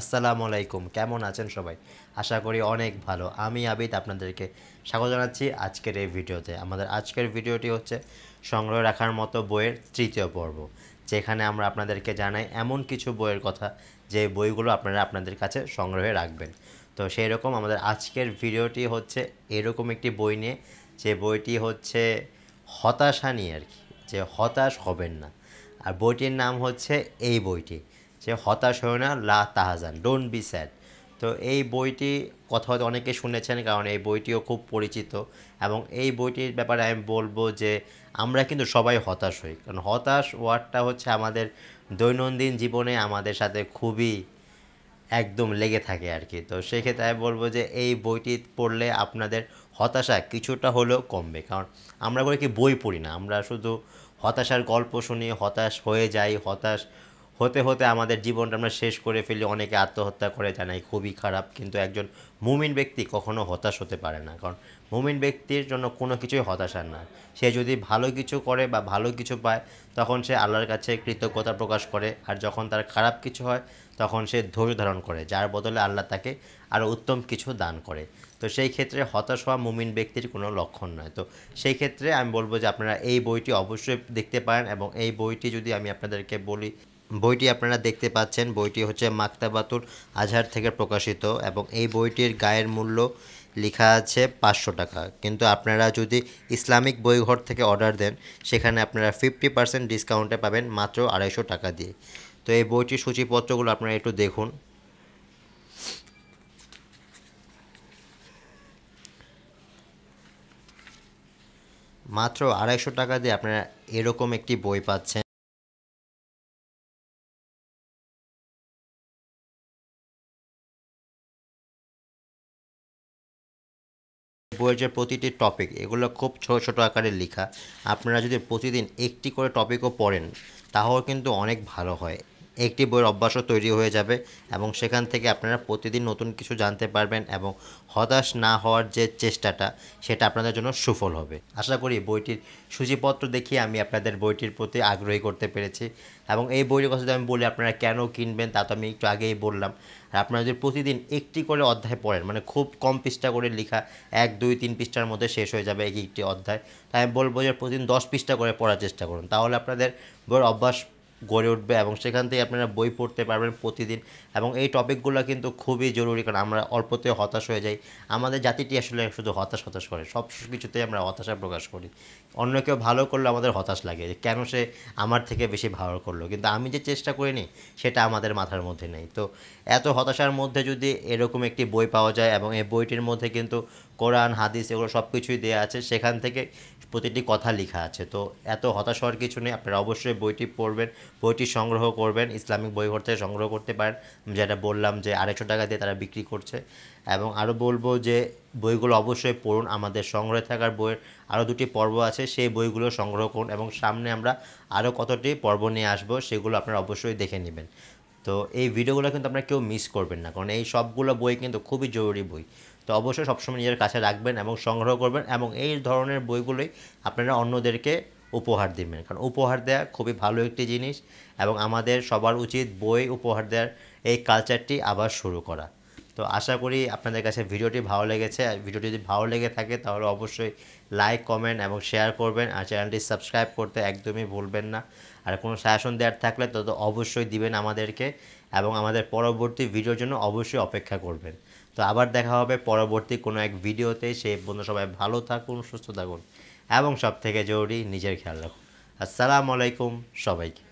আসসালামু আলাইকুম কেমন আছেন সবাই আশা করি অনেক ভালো আমি আবিদ আপনাদেরকে স্বাগত জানাচ্ছি আজকের এই ভিডিওতে আমাদের আজকের ভিডিওটি হচ্ছে সংগ্রহ রাখার মতো বইয়ের তৃতীয় পর্ব যেখানে আমরা আপনাদেরকে জানাই এমন কিছু বইয়ের কথা যে বইগুলো আপনারা আপনাদের কাছে সংগ্রহে রাখবেন তো সেই রকম আমাদের আজকের ভিডিওটি হচ্ছে এরকম একটি বই নিয়ে যে বইটি হচ্ছে হতাশা নিয়ে আর কি যে হতাশ হবেন না আর বইটির নাম হচ্ছে এই বইটি সে হতাশ হয় না লা তাহাজান ডোন্ট বি স্যাড তো এই বইটি কথা হয়তো অনেকে শুনেছেন কারণ এই বইটিও খুব পরিচিত এবং এই বইটির ব্যাপারে আমি বলবো যে আমরা কিন্তু সবাই হতাশ হই কারণ হতাশ ওয়ার্ডটা হচ্ছে আমাদের দৈনন্দিন জীবনে আমাদের সাথে খুবই একদম লেগে থাকে আর কি তো সেক্ষেত্রে আমি বলবো যে এই বইটি পড়লে আপনাদের হতাশা কিছুটা হলেও কমবে কারণ আমরা করে কি বই পড়ি না আমরা শুধু হতাশার গল্প শুনি হতাশ হয়ে যাই হতাশ হতে হতে আমাদের জীবনটা আমরা শেষ করে ফেলি অনেকে আত্মহত্যা করে জানাই খুবই খারাপ কিন্তু একজন মুমিন ব্যক্তি কখনো হতাশ হতে পারে না কারণ মুমিন ব্যক্তির জন্য কোনো কিছুই হতাশার না সে যদি ভালো কিছু করে বা ভালো কিছু পায় তখন সে আল্লাহর কাছে কৃতজ্ঞতা প্রকাশ করে আর যখন তার খারাপ কিছু হয় তখন সে ধৈর্য ধারণ করে যার বদলে আল্লাহ তাকে আরও উত্তম কিছু দান করে তো সেই ক্ষেত্রে হতাশ হওয়া মুমিন ব্যক্তির কোনো লক্ষণ নয় তো সেই ক্ষেত্রে আমি বলবো যে আপনারা এই বইটি অবশ্যই দেখতে পারেন এবং এই বইটি যদি আমি আপনাদেরকে বলি বইটি আপনারা দেখতে পাচ্ছেন বইটি হচ্ছে মাক্তাবাতুল আজহার থেকে প্রকাশিত এবং এই বইটির গায়ের মূল্য লেখা আছে পাঁচশো টাকা কিন্তু আপনারা যদি ইসলামিক বইঘর থেকে অর্ডার দেন সেখানে আপনারা ফিফটি পার্সেন্ট ডিসকাউন্টে পাবেন মাত্র আড়াইশো টাকা দিয়ে তো এই বইটির সূচিপত্রগুলো আপনারা একটু দেখুন মাত্র আড়াইশো টাকা দিয়ে আপনারা এরকম একটি বই পাচ্ছেন বইয়ের যে প্রতিটি টপিক এগুলো খুব ছোট ছোট আকারে লেখা আপনারা যদি প্রতিদিন একটি করে টপিকও পড়েন তাহলে কিন্তু অনেক ভালো হয় একটি বইয়ের অভ্যাসও তৈরি হয়ে যাবে এবং সেখান থেকে আপনারা প্রতিদিন নতুন কিছু জানতে পারবেন এবং হতাশ না হওয়ার যে চেষ্টাটা সেটা আপনাদের জন্য সুফল হবে আশা করি বইটির সূচিপত্র দেখিয়ে আমি আপনাদের বইটির প্রতি আগ্রহী করতে পেরেছি এবং এই বইটির কথা যদি আমি বলি আপনারা কেন কিনবেন তা তো আমি একটু আগেই বললাম আর আপনারা যদি প্রতিদিন একটি করে অধ্যায় পড়েন মানে খুব কম পৃষ্ঠা করে লেখা এক দুই তিন পৃষ্ঠার মধ্যে শেষ হয়ে যাবে এক একটি অধ্যায় তাই আমি বলবো যে প্রতিদিন দশ পৃষ্ঠা করে পড়ার চেষ্টা করুন তাহলে আপনাদের বইয়ের অভ্যাস গড়ে উঠবে এবং সেখান থেকে আপনারা বই পড়তে পারবেন প্রতিদিন এবং এই টপিকগুলো কিন্তু খুবই জরুরি কারণ আমরা অল্পতে হতাশ হয়ে যাই আমাদের জাতিটি আসলে শুধু হতাশ হতাশ করে সব কিছুতেই আমরা হতাশা প্রকাশ করি অন্য কেউ ভালো করলে আমাদের হতাশ লাগে যে কেন সে আমার থেকে বেশি ভালো করলো কিন্তু আমি যে চেষ্টা করিনি সেটা আমাদের মাথার মধ্যে নেই তো এত হতাশার মধ্যে যদি এরকম একটি বই পাওয়া যায় এবং এই বইটির মধ্যে কিন্তু কোরআন হাদিস এগুলো সব কিছুই দেওয়া আছে সেখান থেকে প্রতিটি কথা লেখা আছে তো এত হতাশ হওয়ার কিছু নেই আপনারা অবশ্যই বইটি পড়বেন বইটি সংগ্রহ করবেন ইসলামিক বইঘর থেকে সংগ্রহ করতে পারেন যেটা বললাম যে আড়াইশো টাকা দিয়ে তারা বিক্রি করছে এবং আরও বলবো যে বইগুলো অবশ্যই পড়ুন আমাদের সংগ্রহে থাকার বইয়ের আরও দুটি পর্ব আছে সেই বইগুলো সংগ্রহ করুন এবং সামনে আমরা আরও কতটি পর্ব নিয়ে আসবো সেগুলো আপনারা অবশ্যই দেখে নেবেন তো এই ভিডিওগুলো কিন্তু আপনারা কেউ মিস করবেন না কারণ এই সবগুলো বই কিন্তু খুবই জরুরি বই তো অবশ্যই সবসময় নিজের কাছে রাখবেন এবং সংগ্রহ করবেন এবং এই ধরনের বইগুলোই আপনারা অন্যদেরকে উপহার দিবেন কারণ উপহার দেওয়া খুবই ভালো একটি জিনিস এবং আমাদের সবার উচিত বই উপহার দেওয়ার এই কালচারটি আবার শুরু করা তো আশা করি আপনাদের কাছে ভিডিওটি ভালো লেগেছে ভিডিওটি যদি ভালো লেগে থাকে তাহলে অবশ্যই লাইক কমেন্ট এবং শেয়ার করবেন আর চ্যানেলটি সাবস্ক্রাইব করতে একদমই ভুলবেন না আর কোনো সাজেশন দেওয়ার থাকলে তত অবশ্যই দিবেন আমাদেরকে এবং আমাদের পরবর্তী ভিডিওর জন্য অবশ্যই অপেক্ষা করবেন তো আবার দেখা হবে পরবর্তী কোনো এক ভিডিওতে সেই বন্ধু সবাই ভালো থাকুন সুস্থ থাকুন এবং সবথেকে জরুরি নিজের খেয়াল রাখুন আসসালামু আলাইকুম সবাইকে